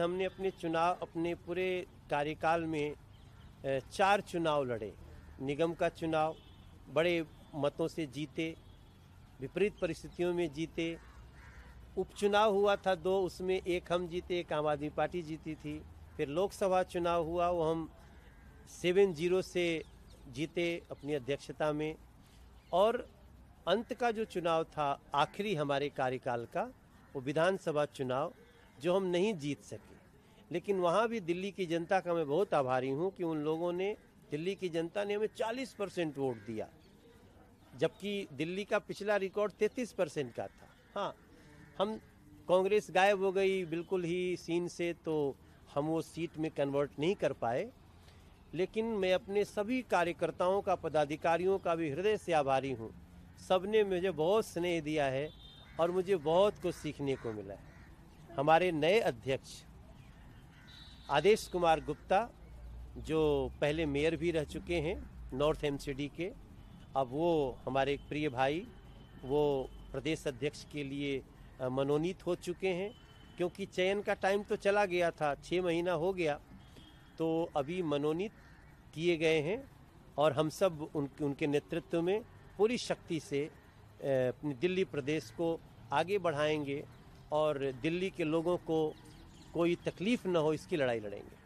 हमने अपने चुनाव अपने पूरे कार्यकाल में चार चुनाव लड़े निगम का चुनाव बड़े मतों से जीते विपरीत परिस्थितियों में जीते उपचुनाव हुआ था दो उसमें एक हम जीते एक आम आदमी पार्टी जीती थी फिर लोकसभा चुनाव हुआ वो हम सेवन जीरो से जीते अपनी अध्यक्षता में और अंत का जो चुनाव था आखिरी हमारे कार्यकाल का वो विधानसभा चुनाव जो हम नहीं जीत सके लेकिन वहाँ भी दिल्ली की जनता का मैं बहुत आभारी हूँ कि उन लोगों ने दिल्ली की जनता ने हमें 40 परसेंट वोट दिया जबकि दिल्ली का पिछला रिकॉर्ड 33 परसेंट का था हाँ हम कांग्रेस गायब हो गई बिल्कुल ही सीन से तो हम वो सीट में कन्वर्ट नहीं कर पाए लेकिन मैं अपने सभी कार्यकर्ताओं का पदाधिकारियों का भी हृदय से आभारी हूँ सब ने मुझे बहुत स्नेह दिया है और मुझे बहुत कुछ सीखने को मिला है हमारे नए अध्यक्ष आदेश कुमार गुप्ता जो पहले मेयर भी रह चुके हैं नॉर्थ एम के अब वो हमारे एक प्रिय भाई वो प्रदेश अध्यक्ष के लिए मनोनीत हो चुके हैं क्योंकि चयन का टाइम तो चला गया था छः महीना हो गया तो अभी मनोनीत किए गए हैं और हम सब उन उनके नेतृत्व में पूरी शक्ति से दिल्ली प्रदेश को आगे बढ़ाएंगे और दिल्ली के लोगों को कोई तकलीफ़ ना हो इसकी लड़ाई लड़ेंगे